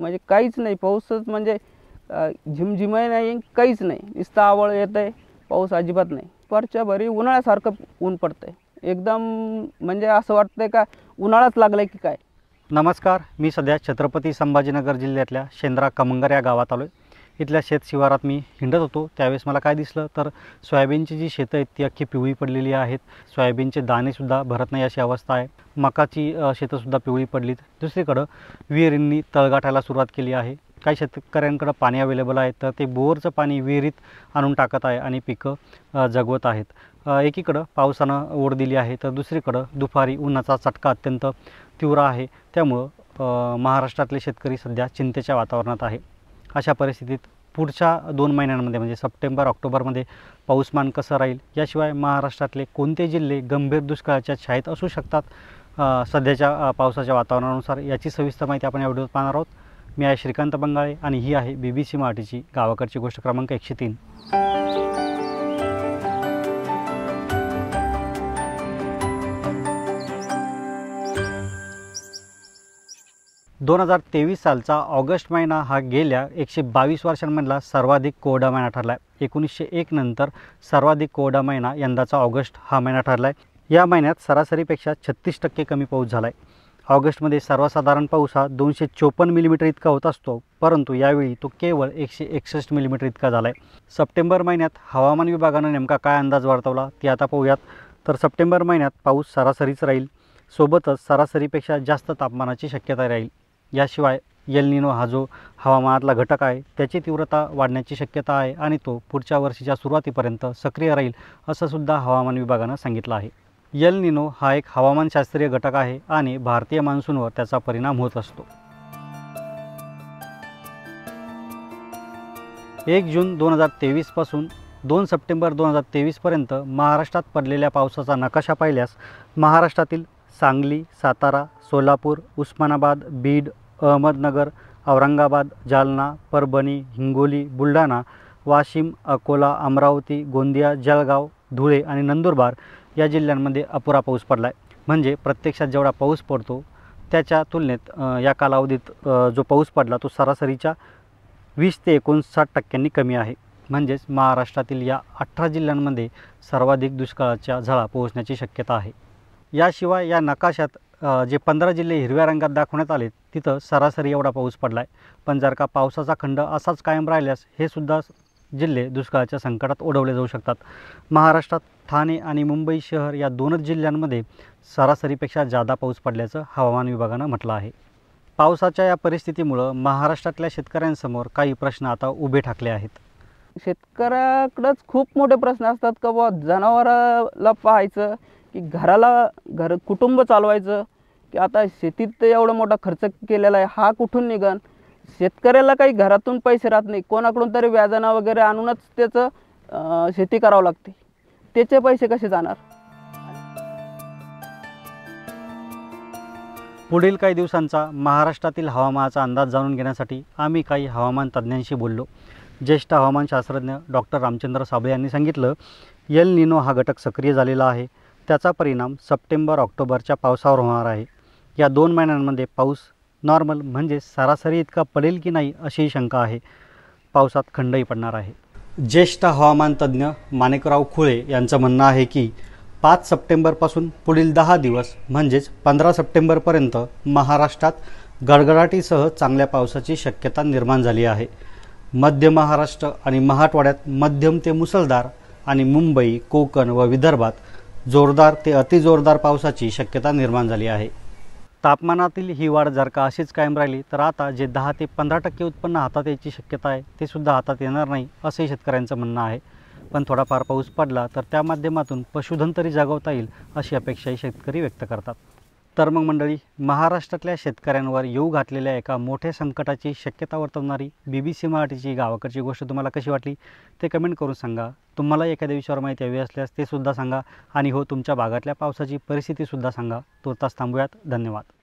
म्हणजे काहीच नाही पाऊसच म्हणजे झिमझिमय नाही काहीच नाही नुसतं आवळ येत आहे पाऊस अजिबात नाही परच्या भरी उन्हाळ्यासारखं ऊन पडतं आहे एकदम म्हणजे असं वाटतंय का उन्हाळाच लागलाय की काय नमस्कार मी सध्या छत्रपती संभाजीनगर जिल्ह्यातल्या शेंद्रा कमंगर या गावात आलो आहे इथल्या शेत शिवारात मी हिंडत होतो त्यावेळेस मला काय दिसलं तर सोयाबीनची जी शेतं आहेत ती अख्खी पिवळी पडलेली आहेत सोयाबीनचे दाणेसुद्धा भरत नाही अशी अवस्था आहे मकाची शेतंसुद्धा पिवळी पडलीत दुसरीकडं विहिरींनी तळगाठायला सुरुवात केली आहे काही शेतकऱ्यांकडं पाणी अवेलेबल आहे तर ते बोरचं पाणी विहिरीत आणून टाकत आहे आणि पिकं जगवत आहेत एकीकडं पावसानं ओढ दिली आहे तर दुसरीकडं दुपारी उन्हाचा चटका अत्यंत तीव्र आहे त्यामुळं महाराष्ट्रातले शेतकरी सध्या चिंतेच्या वातावरणात आहे अशा परिस्थितीत पुढच्या दोन महिन्यांमध्ये म्हणजे सप्टेंबर ऑक्टोबरमध्ये पाऊसमान कसं राहील याशिवाय महाराष्ट्रातले कोणते जिल्हे गंभीर दुष्काळाच्या छायेत असू शकतात सध्याच्या पावसाच्या वातावरणानुसार याची सविस्तर माहिती आपण या व्हिडिओत पाहणार आहोत मी आहे श्रीकांत बंगाळे आणि ही आहे बी बी सी मराठीची गावाकडची गोष्ट क्रमांक एकशे तीन दोन हजार तेवीस सालचा ऑगस्ट महिना हा गेल्या एकशे बावीस वर्षांमधला सर्वाधिक कोरडा महिना ठरला आहे एकोणीसशे एक नंतर सर्वाधिक कोरडा महिना यंदाचा ऑगस्ट हा महिना ठरला आहे या महिन्यात सरासरीपेक्षा छत्तीस टक्के कमी पाऊस झाला आहे ऑगस्टमध्ये सर्वसाधारण पाऊस हा दोनशे चोपन्न मिलीमीटर इतका होत असतो परंतु यावेळी तो केवळ एकशे एकसष्ट मिलीमीटर इतका झाला आहे सप्टेंबर महिन्यात हवामान विभागानं नेमका काय अंदाज वर्तवला ते आता पाहूयात तर सप्टेंबर महिन्यात पाऊस सरासरीच राहील सोबतच सरासरीपेक्षा जास्त तापमानाची शक्यता राहील याशिवाय यलनिनो हा जो हवामानातला घटक आहे त्याची तीव्रता वाढण्याची शक्यता आहे आणि तो पुढच्या वर्षीच्या सुरुवातीपर्यंत सक्रिय राहील असं सुद्धा हवामान विभागानं सांगितलं आहे यल हा एक हवामानशास्त्रीय घटक आहे आणि भारतीय मान्सूनवर त्याचा परिणाम होत असतो एक जून दोन हजार तेवीसपासून दोन सप्टेंबर दोन हजार तेवीसपर्यंत महाराष्ट्रात पडलेल्या पावसाचा नकाशा पाहिल्यास महाराष्ट्रातील सांगली सातारा सोलापूर उस्मानाबाद बीड अहमदनगर औरंगाबाद जालना परभणी हिंगोली बुलढाणा वाशिम अकोला अमरावती गोंदिया जळगाव धुळे आणि नंदुरबार या जिल्ह्यांमध्ये अपुरा पाऊस पडला आहे म्हणजे प्रत्यक्षात जेवढा पाऊस पडतो त्याच्या तुलनेत या कालावधीत जो पाऊस पडला तो सरासरीच्या वीस ते एकोणसाठ टक्क्यांनी कमी आहे म्हणजेच महाराष्ट्रातील या अठरा जिल्ह्यांमध्ये सर्वाधिक दुष्काळाच्या झळा पोहोचण्याची शक्यता आहे याशिवाय या नकाशात जे पंधरा जिल्हे हिरव्या रंगात दाखवण्यात आले तिथं सरासरी एवढा पाऊस पडला आहे पण जर का पावसाचा खंड असाच कायम राहिल्यास हे सुद्धा जिल्हे दुष्काळाच्या संकटात ओढवले जाऊ शकतात महाराष्ट्रात ठाणे आणि मुंबई शहर या दोनच जिल्ह्यांमध्ये सरासरीपेक्षा जादा पाऊस पडल्याचं हवामान विभागानं म्हटलं आहे पावसाच्या या परिस्थितीमुळं महाराष्ट्रातल्या शेतकऱ्यांसमोर काही प्रश्न आता उभे ठाकले आहेत शेतकऱ्याकडंच खूप मोठे प्रश्न असतात का बुवा जनावराला पाहायचं की घराला घर कुटुंब चालवायचं की आता शेतीत एवढा मोठा खर्च केलेला आहे हा कुठून निघन शेतकऱ्याला काही घरातून पैसे राहत नाही कोणाकडून तरी व्याजाना वगैरे आणूनच त्याचं शेती करावं लागते त्याचे पैसे कसे जाणार पुढील काही दिवसांचा महाराष्ट्रातील हवामानाचा अंदाज जाणून घेण्यासाठी आम्ही काही हवामान तज्ज्ञांशी बोललो ज्येष्ठ हवामानशास्त्रज्ञ डॉक्टर रामचंद्र साबळे यांनी सांगितलं एल निनो हा घटक सक्रिय झालेला आहे त्याचा परिणाम सप्टेंबर ऑक्टोबरच्या पावसावर होणार आहे या दोन महिन्यांमध्ये पाऊस नॉर्मल म्हणजे सरासरी इतका पडेल की नाही अशी शंका आहे पावसात खंडही पडणार आहे ज्येष्ठ हवामान तज्ज्ञ माणिकराव खुळे यांचं म्हणणं आहे की पाच सप्टेंबरपासून पुढील दहा दिवस म्हणजेच पंधरा सप्टेंबरपर्यंत महाराष्ट्रात गडगडाटीसह चांगल्या पावसाची शक्यता निर्माण झाली आहे मध्य महाराष्ट्र आणि मराठवाड्यात मध्यम ते मुसळधार आणि मुंबई कोकण व विदर्भात जोरदार ते अतिजोरदार पावसाची शक्यता निर्माण झाली आहे तापमानातील ही वाढ जर का अशीच कायम राहिली तर आता जे दहा ते पंधरा टक्के उत्पन्न हातात यायची शक्यता आहे ते सुद्धा हातात येणार नाही असंही शेतकऱ्यांचं म्हणणं आहे पण थोडाफार पाऊस पडला तर त्या माध्यमातून पशुधन तरी जागवता येईल अशी अपेक्षाही शेतकरी व्यक्त करतात तर मग मंडळी महाराष्ट्रातल्या शेतकऱ्यांवर येऊ घातलेल्या एका मोठ्या संकटाची शक्यता वर्तवणारी बी बी सी मराठीची गावाकडची गोष्ट तुम्हाला कशी वाटली ते कमेंट करून सांगा तुम्हाला एखाद्या विषयावर माहिती हवी असल्यास ते सुद्धा सांगा आणि हो तुमच्या भागातल्या पावसाची परिस्थितीसुद्धा सांगा तुर्तास थांबूयात धन्यवाद